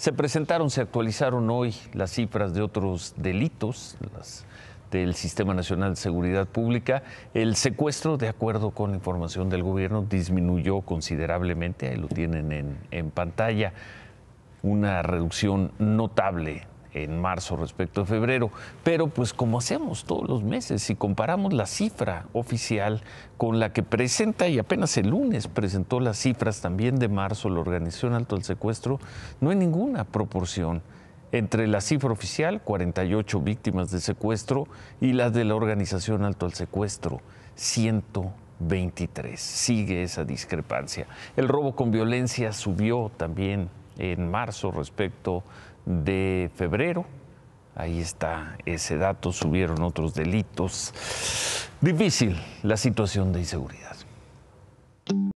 Se presentaron, se actualizaron hoy las cifras de otros delitos, las del Sistema Nacional de Seguridad Pública. El secuestro, de acuerdo con información del gobierno, disminuyó considerablemente, ahí lo tienen en pantalla, una reducción notable en marzo respecto a febrero. Pero pues como hacemos todos los meses, si comparamos la cifra oficial con la que presenta, y apenas el lunes presentó las cifras también de marzo la Organización Alto al Secuestro, no hay ninguna proporción entre la cifra oficial, 48 víctimas de secuestro, y las de la Organización Alto al Secuestro, 123. Sigue esa discrepancia. El robo con violencia subió también en marzo respecto de febrero. Ahí está ese dato, subieron otros delitos. Difícil la situación de inseguridad.